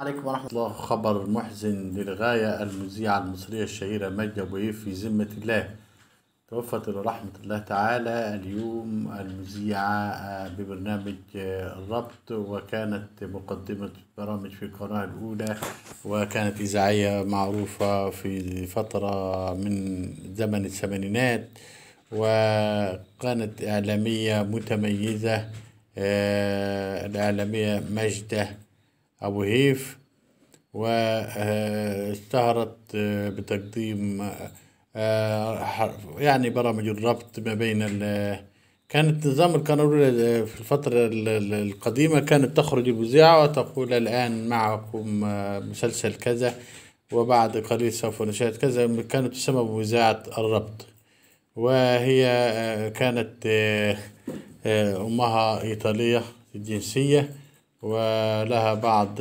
عليكم ورحمة الله خبر محزن للغاية المذيعة المصرية الشهيرة ماجدة إيه بويف في ذمة الله توفت رحمة الله تعالى اليوم المذيعة آه، ببرنامج الربط آه، وكانت مقدمة برامج في القناة الأولى وكانت إذاعية معروفة في فترة من زمن الثمانينات وكانت إعلامية متميزة آه، الإعلامية ماجدة أبو هيف واشتهرت آه، بتقديم آه، آه، يعني برامج الربط ما بين كانت نظام القانون في الفترة القديمة كانت تخرج الإذاعة وتقول الآن معكم مسلسل كذا وبعد قليل سوف نشاهد كذا كانت تسمى بمذاعة الربط وهي كانت أمها إيطالية الجنسية ولها بعض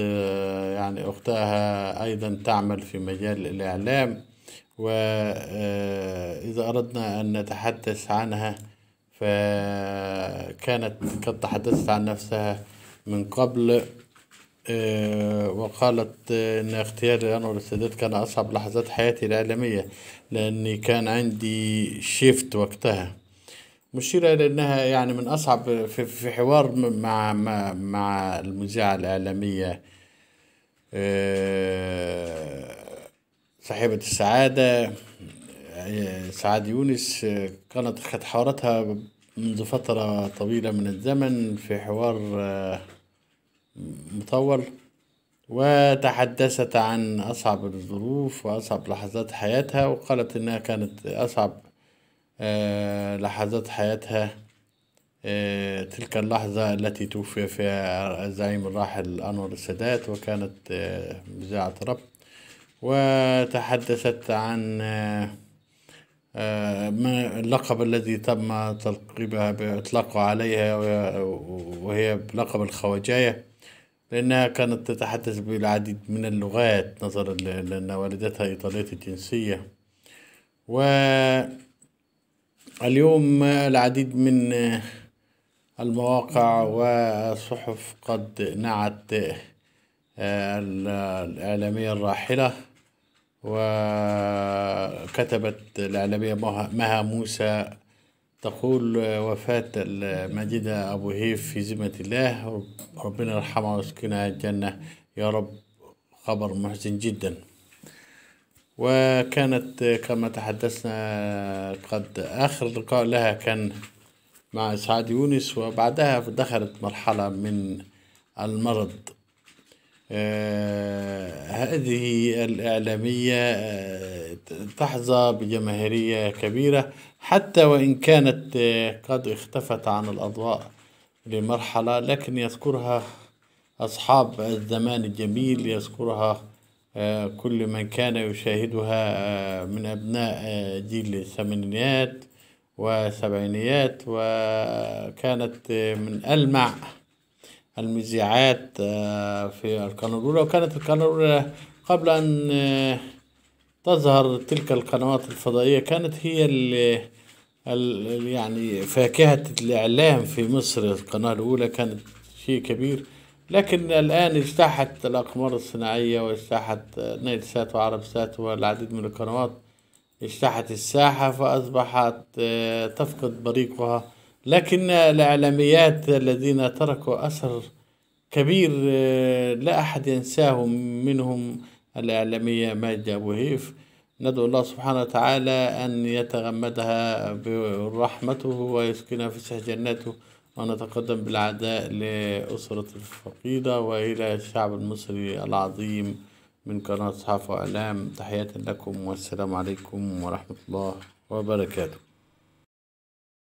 يعني أختها أيضا تعمل في مجال الإعلام وإذا آه، أردنا أن نتحدث عنها فكانت قد تحدثت عن نفسها من قبل آه، وقالت أن اختياري أنور السادات كان أصعب لحظات حياتي الإعلامية لأني كان عندي شيفت وقتها مشيرة الى انها يعني من اصعب في, في حوار مع مع, مع المذيعه الاعلاميه آه، صاحبه السعاده آه، سعاد يونس آه، كانت قد حوارتها منذ فتره طويله من الزمن في حوار مطول وتحدثت عن أصعب الظروف وأصعب لحظات حياتها وقالت إنها كانت أصعب آه، لحظات حياتها آه، تلك اللحظة التي توفي فيها الزعيم الراحل أنور السادات وكانت آه، بزاعة رب وتحدثت عن اللقب الذي تم تلقيبها بإطلاقه عليها وهي لقب الخواجاية لأنها كانت تتحدث بالعديد من اللغات نظرا لأن والدتها إيطالية الجنسية و اليوم العديد من المواقع والصحف قد نعت آه، الإعلامية الراحلة وكتبت الإعلامية مها موسى تقول آه، وفاة المجيدة أبو هيف في ذمة الله ربنا يرحمها ويسكنها الجنة يا رب خبر محزن جدا وكانت كما تحدثنا قد آخر لقاء لها كان مع إسعاد يونس وبعدها دخلت مرحلة من المرض آه هذه الإعلامية آه تحظى بجماهيرية كبيرة حتى وإن كانت آه قد اختفت عن الأضواء لمرحلة لكن يذكرها أصحاب الزمان الجميل يذكرها آه، كل من كان يشاهدها آه، من أبناء آه، جيل الثمانينيات وسبعينيات وكانت من ألمع المذيعات في القناة الأولى وكانت القناة الأولى قبل أن تظهر تلك القنوات الفضائية كانت هي اللي يعني فاكهة الإعلام في مصر القناة الأولى كانت شيء كبير لكن الآن اجتاحت الأقمار الصناعية واجتاحت نيل سات وعرب سات والعديد من القنوات اجتاحت الساحة فأصبحت آه، تفقد بريقها لكن الإعلاميات الذين تركوا أثر كبير آه، لا أحد ينساه منهم الإعلامية ماجد أبو هيف ندعو الله سبحانه وتعالى أن يتغمدها برحمته ويسكنها في جناته ونتقدم بالعداء لأسرة الفقيدة وإلى الشعب المصري العظيم من قناة صحافة وإعلام تحية لكم والسلام عليكم ورحمة الله وبركاته